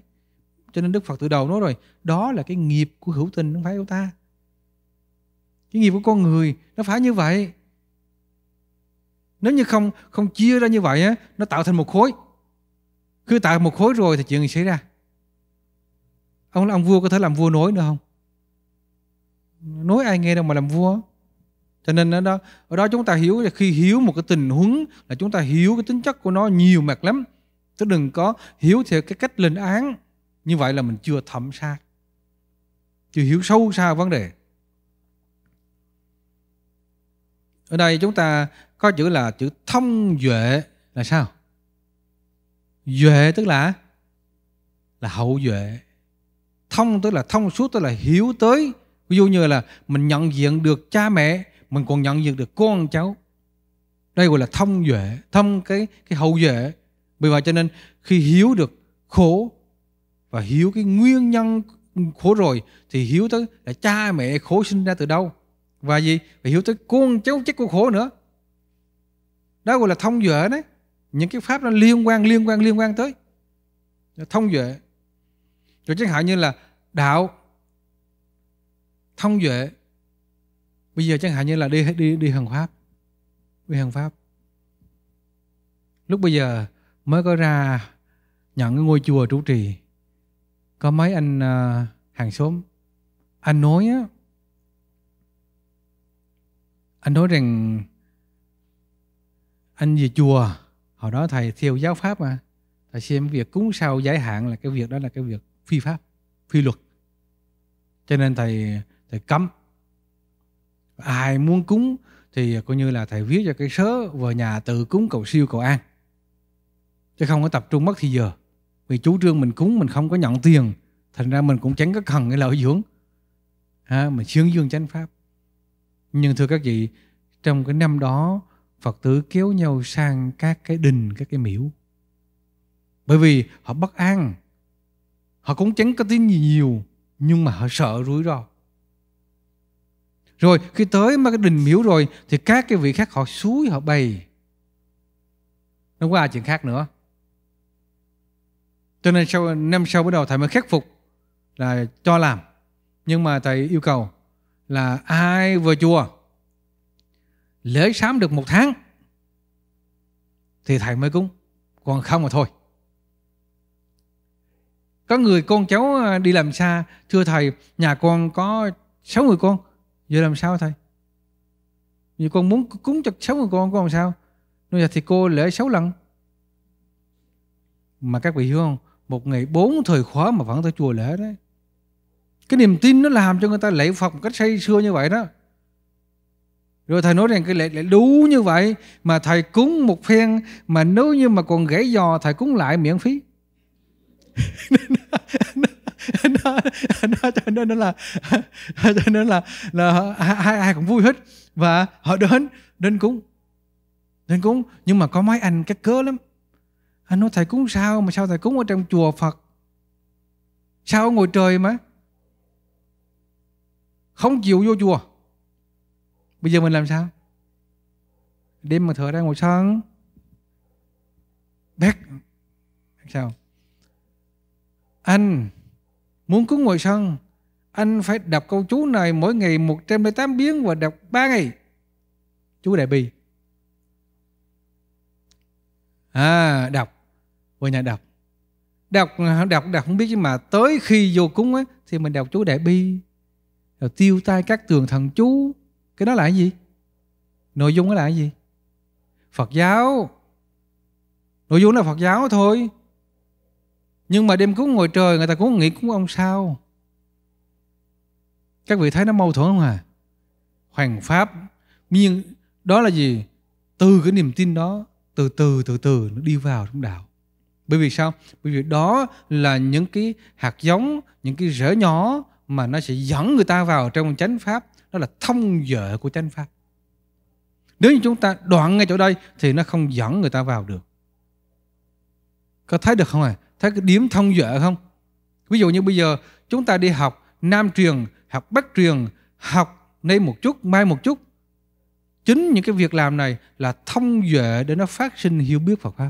Cho nên Đức Phật từ đầu nói rồi, đó là cái nghiệp của hữu tình không phải của ta. Cái nghiệp của con người nó phải như vậy. Nếu như không không chia ra như vậy á, nó tạo thành một khối cứ tạo một khối rồi thì chuyện gì xảy ra ông là ông vua có thể làm vua nối nữa không nối ai nghe đâu mà làm vua cho nên ở đó ở đó chúng ta hiểu là khi hiểu một cái tình huống là chúng ta hiểu cái tính chất của nó nhiều mặt lắm chứ đừng có hiểu theo cái cách lên án như vậy là mình chưa thẩm sát chưa hiểu sâu xa vấn đề ở đây chúng ta có chữ là chữ thông duệ là sao Duệ tức là là hậu duệ. Thông tức là thông suốt tức là hiểu tới. Ví dụ như là mình nhận diện được cha mẹ, mình còn nhận diện được con cháu. Đây gọi là thông duệ, thông cái cái hậu duệ. Bởi vậy cho nên khi hiểu được khổ và hiểu cái nguyên nhân khổ rồi thì hiểu tới là cha mẹ khổ sinh ra từ đâu và gì phải hiểu tới con cháu chết của khổ nữa đó gọi là thông duệ đấy những cái pháp nó liên quan liên quan liên quan tới thông duệ rồi chẳng hạn như là đạo thông duệ bây giờ chẳng hạn như là đi đi đi hàng pháp đi hàng pháp lúc bây giờ mới có ra nhận cái ngôi chùa trụ trì có mấy anh à, hàng xóm anh nói á anh nói rằng anh về chùa hồi đó thầy theo giáo pháp mà thầy xem việc cúng sau giải hạn là cái việc đó là cái việc phi pháp phi luật cho nên thầy thầy cấm ai muốn cúng thì coi như là thầy viết cho cái sớ vào nhà tự cúng cầu siêu cầu an chứ không có tập trung mất thì giờ vì chú trương mình cúng mình không có nhận tiền thành ra mình cũng tránh có cần cái lợi dưỡng ha, mình xương dương chánh pháp nhưng thưa các vị trong cái năm đó phật tử kéo nhau sang các cái đình các cái miếu, bởi vì họ bất an họ cũng chẳng có tiếng gì nhiều nhưng mà họ sợ rủi ro rồi khi tới mà cái đình miếu rồi thì các cái vị khác họ suối họ bày nó qua chuyện khác nữa cho nên sau năm sau bắt đầu thầy mới khắc phục là cho làm nhưng mà thầy yêu cầu là ai vừa chùa lễ sám được một tháng thì thầy mới cúng còn không mà thôi có người con cháu à, đi làm xa thưa thầy nhà con có sáu người con giờ làm sao thầy vì con muốn cúng cho sáu người con con làm sao nói là thì cô lễ sáu lần mà các vị hiểu không một ngày bốn thời khóa mà vẫn tới chùa lễ đấy cái niềm tin nó làm cho người ta lễ Phật một cách say sưa như vậy đó rồi thầy nói rằng cái lệ, lệ đủ như vậy mà thầy cúng một phen mà nếu như mà còn gãy giò thầy cúng lại miễn phí. nó, cho nên là cho nên là là ai ai cũng vui hết và họ đến đến cúng đến cúng nhưng mà có mấy anh cái cớ lắm anh nói thầy cúng sao mà sao thầy cúng ở trong chùa Phật sao ngồi trời mà không chịu vô chùa Bây giờ mình làm sao? Đêm mà thở ra ngồi sân Bác Sao? Anh muốn cúng ngồi sân anh phải đọc câu chú này mỗi ngày 108 biến và đọc 3 ngày. Chú Đại Bi. À, đọc. Qua nhà đọc. Đọc, đọc, đọc không biết nhưng mà tới khi vô cúng ấy thì mình đọc chú Đại Bi. Rồi tiêu tai các tường thần chú cái đó là cái gì nội dung đó là cái gì phật giáo nội dung là phật giáo thôi nhưng mà đêm cúng ngồi trời người ta cũng nghĩ cũng ông sao các vị thấy nó mâu thuẫn không à hoàng pháp nhưng đó là gì từ cái niềm tin đó từ từ từ từ nó đi vào trong đạo bởi vì sao bởi vì đó là những cái hạt giống những cái rễ nhỏ mà nó sẽ dẫn người ta vào trong chánh pháp đó là thông dợ của chánh pháp nếu như chúng ta đoạn ngay chỗ đây thì nó không dẫn người ta vào được có thấy được không ạ à? thấy cái điểm thông dợ không ví dụ như bây giờ chúng ta đi học nam truyền học bắc truyền học nay một chút mai một chút chính những cái việc làm này là thông dệ để nó phát sinh hiểu biết Phật pháp.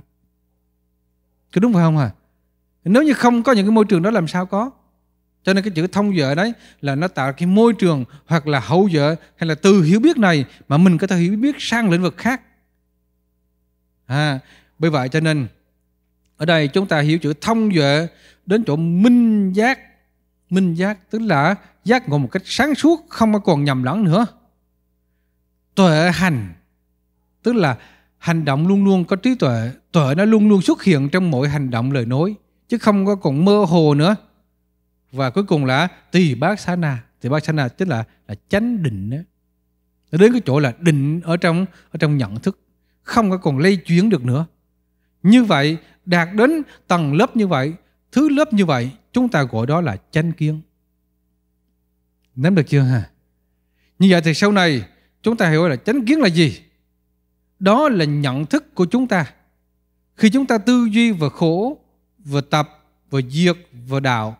Có đúng phải không ạ? À? Nếu như không có những cái môi trường đó làm sao có? Cho nên cái chữ thông vợ đấy là nó tạo cái môi trường hoặc là hậu vợ hay là từ hiểu biết này mà mình có thể hiểu biết sang lĩnh vực khác. À, bởi vậy cho nên ở đây chúng ta hiểu chữ thông vợ đến chỗ minh giác. Minh giác tức là giác ngộ một cách sáng suốt không có còn nhầm lẫn nữa. Tuệ hành tức là hành động luôn luôn có trí tuệ, tuệ nó luôn luôn xuất hiện trong mỗi hành động lời nói chứ không có còn mơ hồ nữa và cuối cùng là tỳ bác xá na tỳ bác xá na tức là là chánh định nó đến cái chỗ là định ở trong ở trong nhận thức không có còn lây chuyển được nữa như vậy đạt đến tầng lớp như vậy thứ lớp như vậy chúng ta gọi đó là chánh kiến nắm được chưa hả như vậy thì sau này chúng ta hiểu là chánh kiến là gì đó là nhận thức của chúng ta khi chúng ta tư duy về khổ vừa tập vừa diệt vừa đạo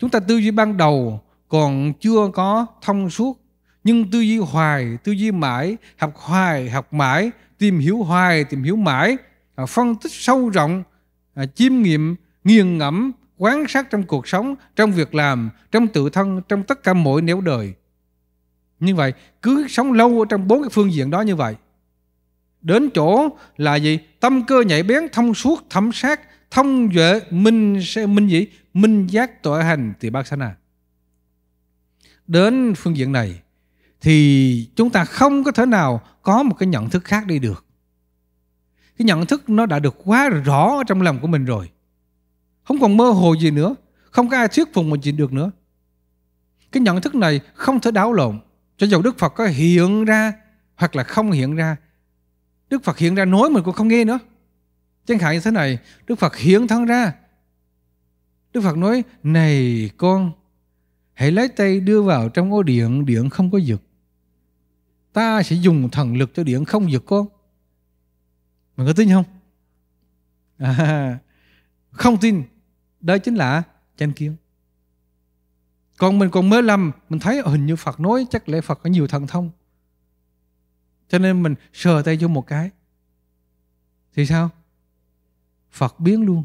chúng ta tư duy ban đầu còn chưa có thông suốt nhưng tư duy hoài tư duy mãi học hoài học mãi tìm hiểu hoài tìm hiểu mãi à, phân tích sâu rộng à, chiêm nghiệm nghiền ngẫm quán sát trong cuộc sống trong việc làm trong tự thân trong tất cả mọi nẻo đời như vậy cứ sống lâu ở trong bốn cái phương diện đó như vậy đến chỗ là gì tâm cơ nhạy bén thông suốt thẩm sát thông duệ minh minh gì minh giác tọa hành thì bác sana đến phương diện này thì chúng ta không có thể nào có một cái nhận thức khác đi được cái nhận thức nó đã được quá rõ ở trong lòng của mình rồi không còn mơ hồ gì nữa không có ai thuyết phục mình gì được nữa cái nhận thức này không thể đảo lộn cho dù đức phật có hiện ra hoặc là không hiện ra đức phật hiện ra nói mình cũng không nghe nữa chẳng hạn như thế này đức phật hiện thân ra Đức Phật nói, này con, hãy lấy tay đưa vào trong ô điện, điện không có giật. Ta sẽ dùng thần lực cho điện không giật con. Mình có tin không? À, không tin, đó chính là tranh kiến. Còn mình còn mới lầm, mình thấy hình như Phật nói chắc lẽ Phật có nhiều thần thông. Cho nên mình sờ tay vô một cái. Thì sao? Phật biến luôn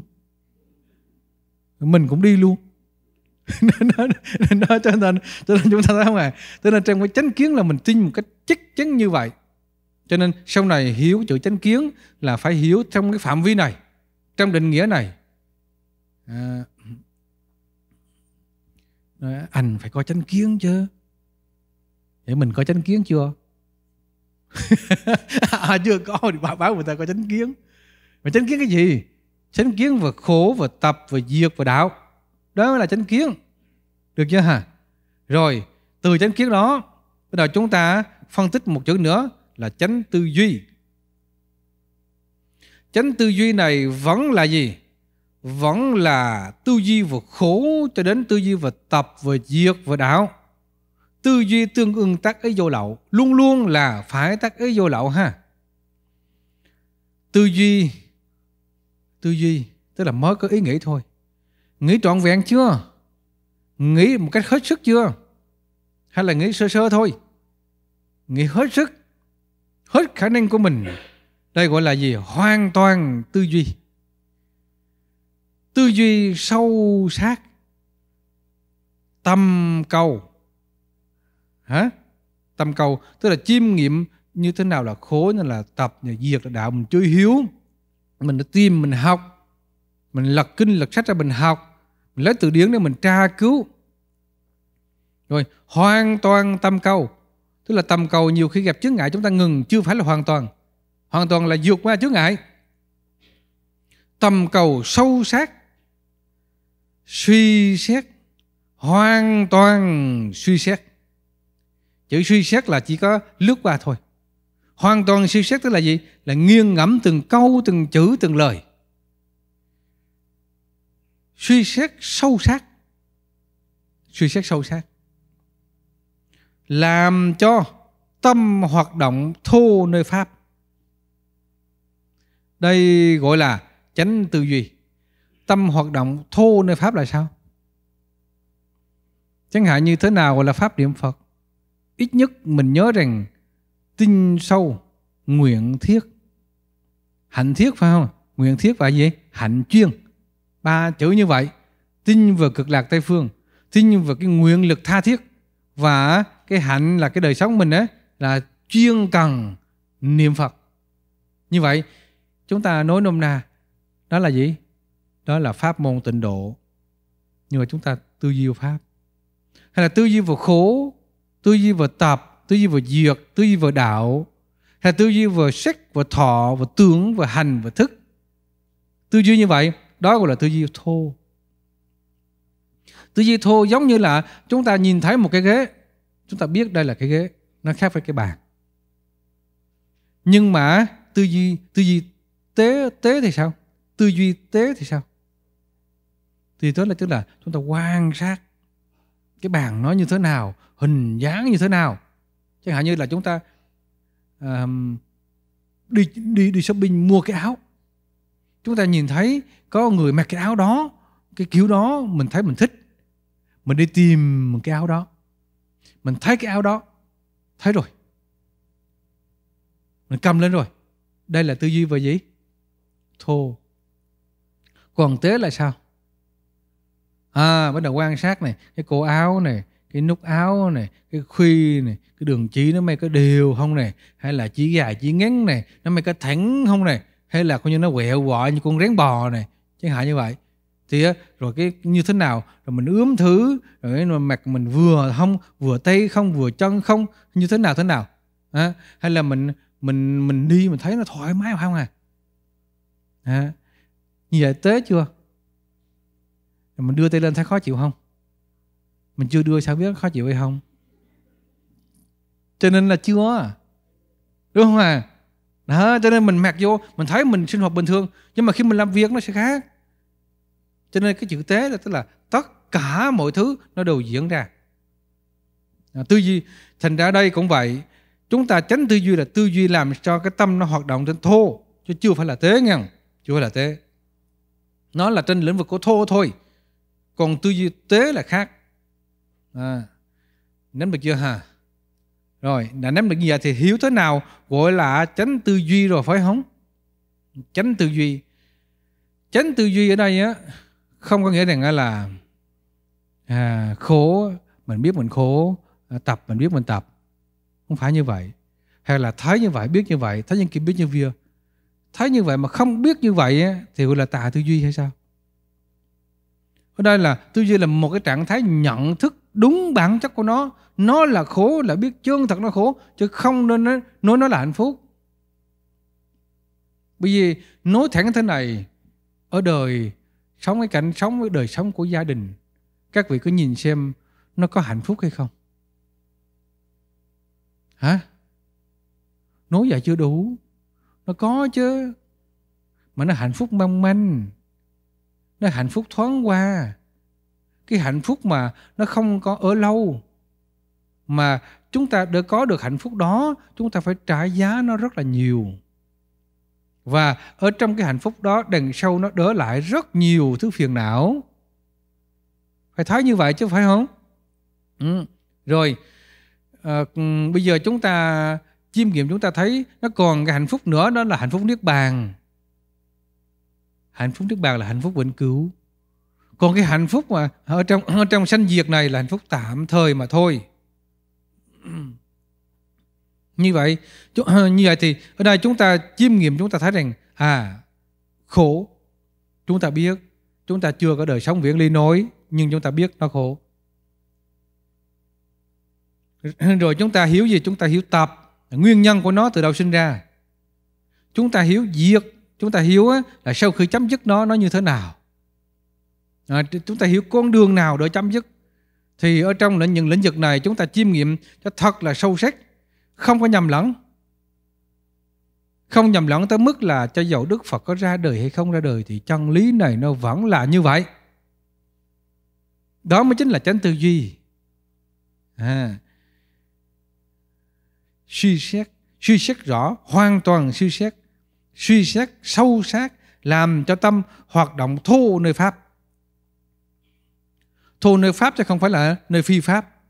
mình cũng đi luôn nên, đó, cho nên cho nên chúng ta thấy không ạ à? cho nên trong cái chánh kiến là mình tin một cách chắc chắn như vậy cho nên sau này hiểu chữ chánh kiến là phải hiểu trong cái phạm vi này trong định nghĩa này à, anh phải có chánh kiến chứ để mình có chánh kiến chưa à, chưa có thì bảo báo người ta có chánh kiến mà chánh kiến cái gì chánh kiến và khổ và tập và diệt và đạo đó mới là chánh kiến được chưa hả rồi từ chánh kiến đó bắt đầu chúng ta phân tích một chữ nữa là chánh tư duy chánh tư duy này vẫn là gì vẫn là tư duy vừa khổ cho đến tư duy vừa tập và diệt và đạo tư duy tương ứng tác ấy vô lậu luôn luôn là phải tác ấy vô lậu ha tư duy tư duy tức là mới có ý nghĩ thôi nghĩ trọn vẹn chưa nghĩ một cách hết sức chưa hay là nghĩ sơ sơ thôi nghĩ hết sức hết khả năng của mình đây gọi là gì hoàn toàn tư duy tư duy sâu sát tâm cầu hả tâm cầu tức là chiêm nghiệm như thế nào là khổ như là tập như diệt là đạo mình chưa hiếu mình đã tìm mình học mình lật kinh lật sách ra mình học mình lấy từ điển để mình tra cứu rồi hoàn toàn tâm cầu tức là tâm cầu nhiều khi gặp chướng ngại chúng ta ngừng chưa phải là hoàn toàn hoàn toàn là vượt qua chướng ngại tâm cầu sâu sắc suy xét hoàn toàn suy xét chữ suy xét là chỉ có lướt qua thôi Hoàn toàn siêu xét tức là gì? Là nghiêng ngẫm từng câu, từng chữ, từng lời. Suy xét sâu sắc. Suy xét sâu sắc. Làm cho tâm hoạt động thô nơi Pháp. Đây gọi là chánh tư duy. Tâm hoạt động thô nơi Pháp là sao? Chẳng hạn như thế nào gọi là Pháp niệm Phật? Ít nhất mình nhớ rằng tinh sâu nguyện thiết hạnh thiết phải không nguyện thiết và gì hạnh chuyên ba chữ như vậy tinh vừa cực lạc tây phương tinh vừa cái nguyện lực tha thiết và cái hạnh là cái đời sống mình ấy là chuyên cần niệm phật như vậy chúng ta nói nôm na đó là gì đó là pháp môn tịnh độ nhưng mà chúng ta tư duy vào pháp hay là tư duy vào khổ tư duy vào tập tư duy về duyệt, tư duy về đạo hay tư duy về sắc và thọ và tưởng và hành và thức tư duy như vậy đó gọi là tư duy thô tư duy thô giống như là chúng ta nhìn thấy một cái ghế chúng ta biết đây là cái ghế nó khác với cái bàn nhưng mà tư duy tư duy tế tế thì sao tư duy tế thì sao thì đó là tức là chúng ta quan sát cái bàn nó như thế nào hình dáng như thế nào chẳng hạn như là chúng ta um, đi đi đi shopping mua cái áo chúng ta nhìn thấy có người mặc cái áo đó cái kiểu đó mình thấy mình thích mình đi tìm cái áo đó mình thấy cái áo đó thấy rồi mình cầm lên rồi đây là tư duy về gì thô còn tế là sao à bắt đầu quan sát này cái cổ áo này cái nút áo này cái khuy này cái đường chỉ nó mày có đều không này hay là chỉ dài chỉ ngắn này nó mày có thẳng không này hay là coi như nó quẹo quọ như con rén bò này chẳng hạn như vậy thì rồi cái như thế nào rồi mình ướm thứ rồi mà mặt mình vừa không vừa tay không vừa chân không như thế nào thế nào à, hay là mình mình mình đi mình thấy nó thoải mái không à, à như vậy tế chưa rồi mình đưa tay lên thấy khó chịu không mình chưa đưa sao biết khó chịu hay không cho nên là chưa đúng không à đó cho nên mình mặc vô mình thấy mình sinh hoạt bình thường nhưng mà khi mình làm việc nó sẽ khác cho nên cái chữ tế là tức là tất cả mọi thứ nó đều diễn ra à, tư duy thành ra đây cũng vậy chúng ta tránh tư duy là tư duy làm cho cái tâm nó hoạt động trên thô chứ chưa phải là tế nha, chưa phải là tế nó là trên lĩnh vực của thô thôi còn tư duy tế là khác à, nắm được chưa hả rồi đã nắm được như vậy thì hiểu thế nào gọi là tránh tư duy rồi phải không tránh tư duy tránh tư duy ở đây á không có nghĩa rằng là à, khổ mình biết mình khổ à, tập mình biết mình tập không phải như vậy hay là thấy như vậy biết như vậy thấy những kia biết như kia thấy như vậy mà không biết như vậy thì gọi là tà tư duy hay sao ở đây là tư duy là một cái trạng thái nhận thức đúng bản chất của nó nó là khổ là biết chân thật nó khổ chứ không nên nói, nói nó là hạnh phúc bởi vì nói thẳng thế này ở đời sống cái cảnh sống với đời sống của gia đình các vị cứ nhìn xem nó có hạnh phúc hay không hả nói vậy chưa đủ nó có chứ mà nó hạnh phúc mong manh nó hạnh phúc thoáng qua cái hạnh phúc mà nó không có ở lâu mà chúng ta để có được hạnh phúc đó chúng ta phải trả giá nó rất là nhiều và ở trong cái hạnh phúc đó đằng sau nó đỡ lại rất nhiều thứ phiền não phải thấy như vậy chứ phải không ừ. rồi à, bây giờ chúng ta chiêm nghiệm chúng ta thấy nó còn cái hạnh phúc nữa đó là hạnh phúc niết bàn hạnh phúc niết bàn là hạnh phúc vĩnh cửu còn cái hạnh phúc mà ở trong ở trong sanh diệt này là hạnh phúc tạm thời mà thôi như vậy như vậy thì ở đây chúng ta chiêm nghiệm chúng ta thấy rằng à khổ chúng ta biết chúng ta chưa có đời sống viễn ly nói nhưng chúng ta biết nó khổ rồi chúng ta hiểu gì chúng ta hiểu tập nguyên nhân của nó từ đâu sinh ra chúng ta hiểu diệt chúng ta hiểu là sau khi chấm dứt nó nó như thế nào à, chúng ta hiểu con đường nào để chấm dứt thì ở trong những lĩnh vực này chúng ta chiêm nghiệm cho thật là sâu sắc không có nhầm lẫn không nhầm lẫn tới mức là cho dầu Đức Phật có ra đời hay không ra đời thì chân lý này nó vẫn là như vậy đó mới chính là chánh tư duy à. suy xét suy xét rõ hoàn toàn suy xét suy xét sâu sắc làm cho tâm hoạt động thu nơi pháp thu nơi Pháp chứ không phải là nơi phi Pháp.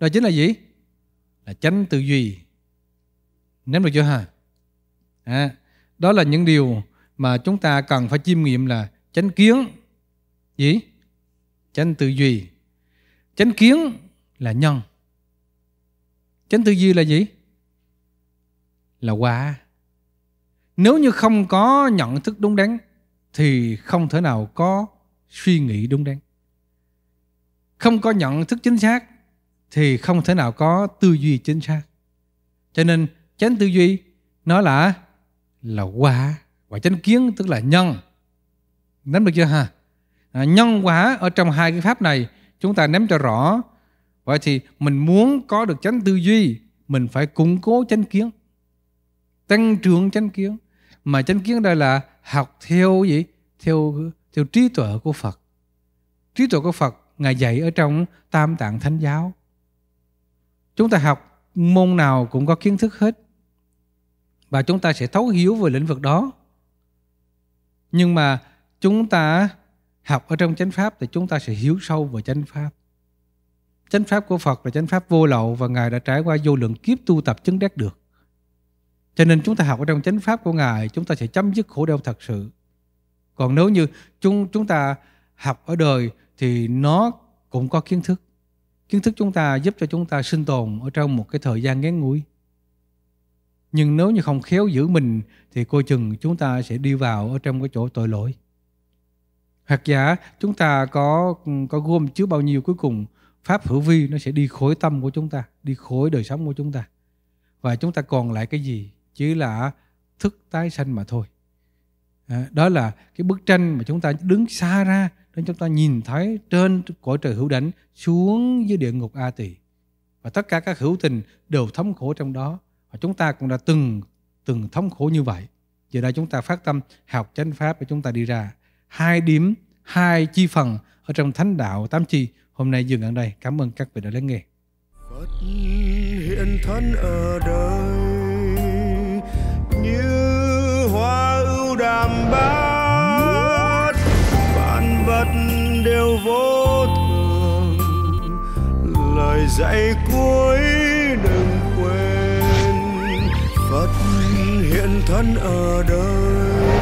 Đó chính là gì? Là tránh tư duy. Nắm được chưa hả? À, đó là những điều mà chúng ta cần phải chiêm nghiệm là chánh kiến. Gì? Chánh tư duy. Chánh kiến là nhân. Chánh tư duy là gì? Là quả. Nếu như không có nhận thức đúng đắn thì không thể nào có suy nghĩ đúng đắn không có nhận thức chính xác thì không thể nào có tư duy chính xác cho nên chánh tư duy nó là là quả và chánh kiến tức là nhân nắm được chưa ha à, nhân quả ở trong hai cái pháp này chúng ta nắm cho rõ vậy thì mình muốn có được chánh tư duy mình phải củng cố chánh kiến tăng trưởng chánh kiến mà chánh kiến đây là học theo gì theo theo trí tuệ của Phật trí tuệ của Phật Ngài dạy ở trong Tam Tạng Thánh Giáo. Chúng ta học môn nào cũng có kiến thức hết và chúng ta sẽ thấu hiểu về lĩnh vực đó. Nhưng mà chúng ta học ở trong chánh pháp thì chúng ta sẽ hiểu sâu về chánh pháp. Chánh pháp của Phật là chánh pháp vô lậu và Ngài đã trải qua vô lượng kiếp tu tập chứng đắc được. Cho nên chúng ta học ở trong chánh pháp của Ngài, chúng ta sẽ chấm dứt khổ đau thật sự. Còn nếu như chúng chúng ta học ở đời thì nó cũng có kiến thức kiến thức chúng ta giúp cho chúng ta sinh tồn ở trong một cái thời gian ngắn ngủi nhưng nếu như không khéo giữ mình thì coi chừng chúng ta sẽ đi vào ở trong cái chỗ tội lỗi hoặc giả chúng ta có có gom chứa bao nhiêu cuối cùng pháp hữu vi nó sẽ đi khối tâm của chúng ta đi khối đời sống của chúng ta và chúng ta còn lại cái gì chỉ là thức tái sanh mà thôi à, đó là cái bức tranh mà chúng ta đứng xa ra đến chúng ta nhìn thấy trên cõi trời hữu đảnh xuống dưới địa ngục A Tỳ. Và tất cả các hữu tình đều thống khổ trong đó. Và chúng ta cũng đã từng từng thống khổ như vậy. Giờ đây chúng ta phát tâm học chánh pháp để chúng ta đi ra. Hai điểm, hai chi phần ở trong thánh đạo tám chi. Hôm nay dừng ở đây. Cảm ơn các vị đã lắng nghe. Phật hiện thân ở đời như hoa ưu đàm bao vật đều vô thường lời dạy cuối đừng quên phật hiện thân ở đời